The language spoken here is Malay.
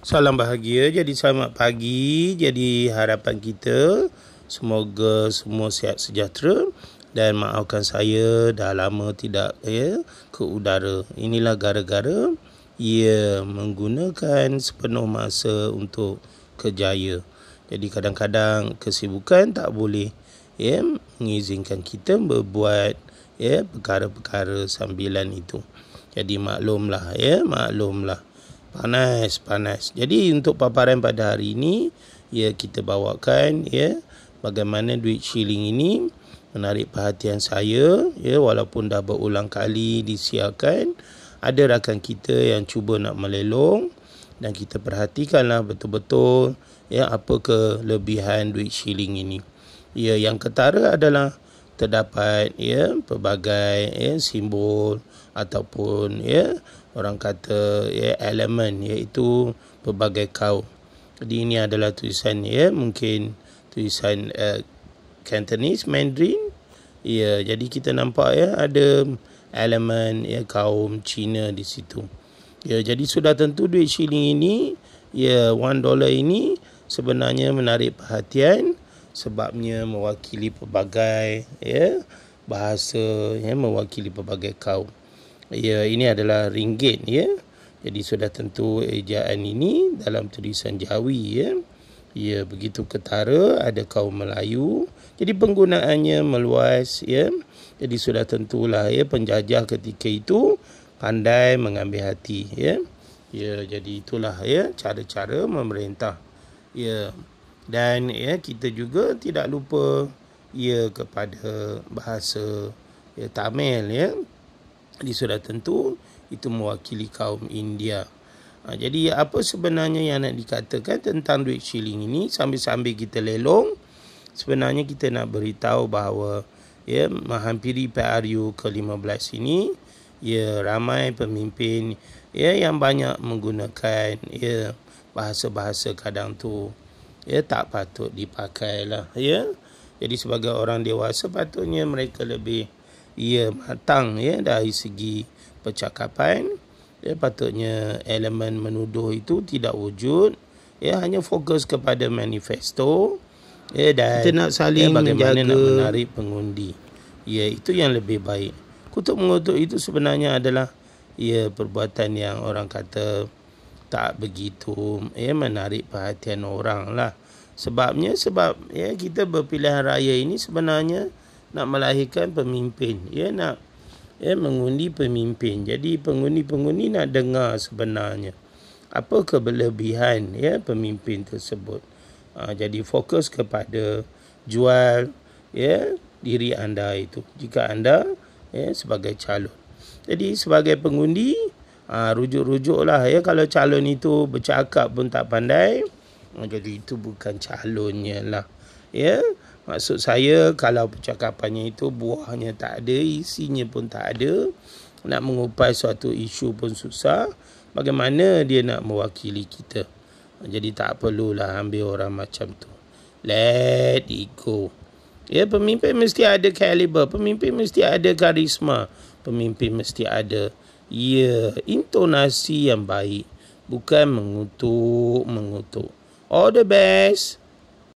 Salam bahagia, jadi selamat pagi, jadi harapan kita semoga semua sihat sejahtera dan maafkan saya dah lama tidak ya, ke udara. Inilah gara-gara ia menggunakan sepenuh masa untuk kejaya. Jadi kadang-kadang kesibukan tak boleh ya, mengizinkan kita berbuat ya, perkara-perkara sambilan itu. Jadi maklumlah ya, maklumlah panas panas jadi untuk paparan pada hari ini ya kita bawakan ya bagaimana duit shilling ini menarik perhatian saya ya walaupun dah berulang kali disiarkan ada rakan kita yang cuba nak melelong dan kita perhatikanlah betul-betul ya apa kelebihan duit shilling ini ya yang ketara adalah terdapat ya pelbagai ya simbol ataupun ya orang kata ya elemen iaitu pelbagai kaum. Jadi ini adalah tulisan ya mungkin tulisan uh, Cantonese Mandarin. Ya, jadi kita nampak ya ada elemen ya kaum Cina di situ. Ya, jadi sudah tentu duit shilling ini ya 1 dollar ini sebenarnya menarik perhatian sebabnya mewakili pelbagai ya bahasa ya mewakili pelbagai kaum. Ya ini adalah ringgit ya. Jadi sudah tentu ejaan ini dalam tulisan Jawi ya. Ya begitu ketara ada kaum Melayu. Jadi penggunaannya meluas ya. Jadi sudah tentulah ya penjajah ketika itu pandai mengambil hati ya. Ya jadi itulah ya cara-cara memerintah. Ya dan ya kita juga tidak lupa ia kepada bahasa ya, Tamil ya di sudah tentu itu mewakili kaum India ha, jadi apa sebenarnya yang nak dikatakan tentang duit shilling ini sambil-sambil kita lelong sebenarnya kita nak beritahu bahawa ya menghampiri PRU ke-15 ini ya ramai pemimpin ya yang banyak menggunakan ya bahasa-bahasa kadang tu ya tak patut dipakailah ya jadi sebagai orang dewasa patutnya mereka lebih ya matang ya dari segi percakapan ya patutnya elemen menuduh itu tidak wujud ya hanya fokus kepada manifesto ya dan kita nak saling ya, bagaimana menjaga. nak menarik pengundi ya itu yang lebih baik kutuk mengutuk itu sebenarnya adalah ya perbuatan yang orang kata tak begitu ya menarik perhatian orang lah. Sebabnya sebab ya kita berpilihan raya ini sebenarnya nak melahirkan pemimpin. Ya nak ya mengundi pemimpin. Jadi pengundi-pengundi nak dengar sebenarnya apa kelebihan ya pemimpin tersebut. Ha, jadi fokus kepada jual ya diri anda itu jika anda ya sebagai calon. Jadi sebagai pengundi Ha, rujuk-rujuklah ya kalau calon itu bercakap pun tak pandai ha, jadi itu bukan calonnya lah ya maksud saya kalau percakapannya itu buahnya tak ada isinya pun tak ada nak mengupai suatu isu pun susah bagaimana dia nak mewakili kita ha, jadi tak perlulah ambil orang macam tu let it go ya pemimpin mesti ada kaliber pemimpin mesti ada karisma pemimpin mesti ada Ya, intonasi yang baik. Bukan mengutuk, mengutuk. All the best.